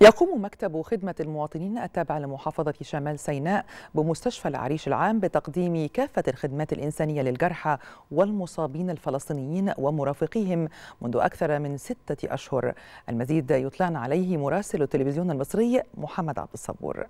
يقوم مكتب خدمة المواطنين التابع لمحافظة شمال سيناء بمستشفى العريش العام بتقديم كافة الخدمات الإنسانية للجرحى والمصابين الفلسطينيين ومرافقيهم منذ أكثر من ستة أشهر المزيد يطلعنا عليه مراسل التلفزيون المصري محمد عبد الصبور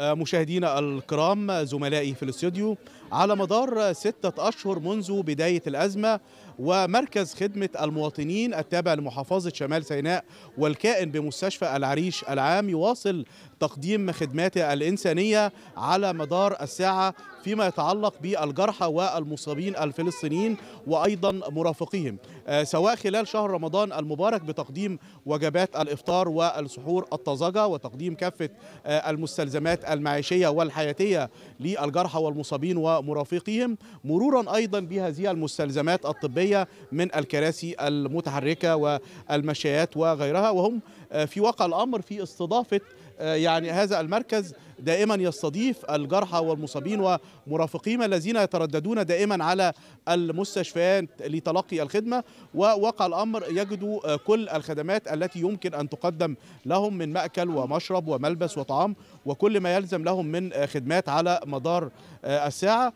مشاهدينا الكرام زملائي في الاستوديو على مدار ستة أشهر منذ بداية الأزمة ومركز خدمة المواطنين التابع لمحافظة شمال سيناء والكائن بمستشفى العريش العام يواصل تقديم خدماته الإنسانية على مدار الساعة فيما يتعلق بالجرحى والمصابين الفلسطينيين وأيضا مرافقيهم آه، سواء خلال شهر رمضان المبارك بتقديم وجبات الافطار والسحور الطازجه وتقديم كافه آه، المستلزمات المعيشيه والحياتيه للجرحى والمصابين ومرافقيهم مرورا ايضا بهذه المستلزمات الطبيه من الكراسي المتحركه والمشايات وغيرها وهم آه، في واقع الامر في استضافه يعني هذا المركز دائما يستضيف الجرحى والمصابين ومرافقيهم الذين يترددون دائما على المستشفيات لتلقي الخدمه ووقع الامر يجدوا كل الخدمات التي يمكن ان تقدم لهم من ماكل ومشرب وملبس وطعام وكل ما يلزم لهم من خدمات على مدار الساعه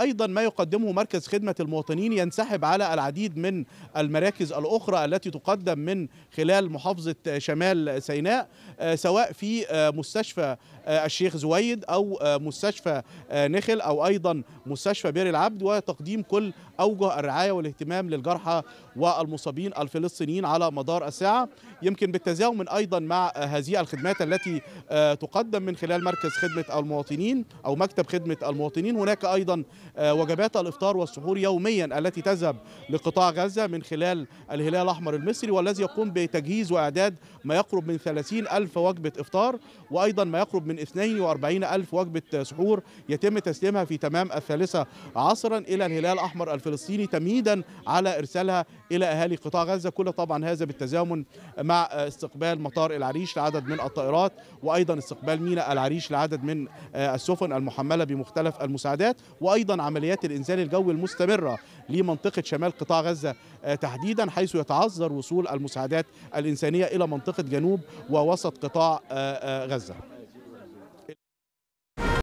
ايضا ما يقدمه مركز خدمه المواطنين ينسحب على العديد من المراكز الاخرى التي تقدم من خلال محافظه شمال سيناء سواء في مستشفى الشيخ زويد او آه، مستشفى آه، نخل او ايضا مستشفى بير العبد وتقديم كل اوجه الرعايه والاهتمام للجرحى والمصابين الفلسطينيين على مدار الساعه يمكن بالتزامن ايضا مع آه، هذه الخدمات التي تقدم من خلال مركز خدمه المواطنين او مكتب خدمه المواطنين هناك ايضا وجبات الافطار والسحور يوميا التي تذهب لقطاع غزه من خلال الهلال الاحمر المصري والذي يقوم بتجهيز واعداد ما يقرب من 30 الف وجبه افطار وايضا ما يقرب من 42 ألف وجبة سحور يتم تسليمها في تمام الثالثة عصرا إلى الهلال الأحمر الفلسطيني تمهيدا على إرسالها إلى أهالي قطاع غزة كل طبعا هذا بالتزامن مع استقبال مطار العريش لعدد من الطائرات وأيضا استقبال ميناء العريش لعدد من آه، السفن المحملة بمختلف المساعدات وأيضا عمليات الإنزال الجوي المستمرة لمنطقة شمال قطاع غزة آه، تحديدا حيث يتعذر وصول المساعدات الإنسانية إلى منطقة جنوب ووسط قطاع آه، غزة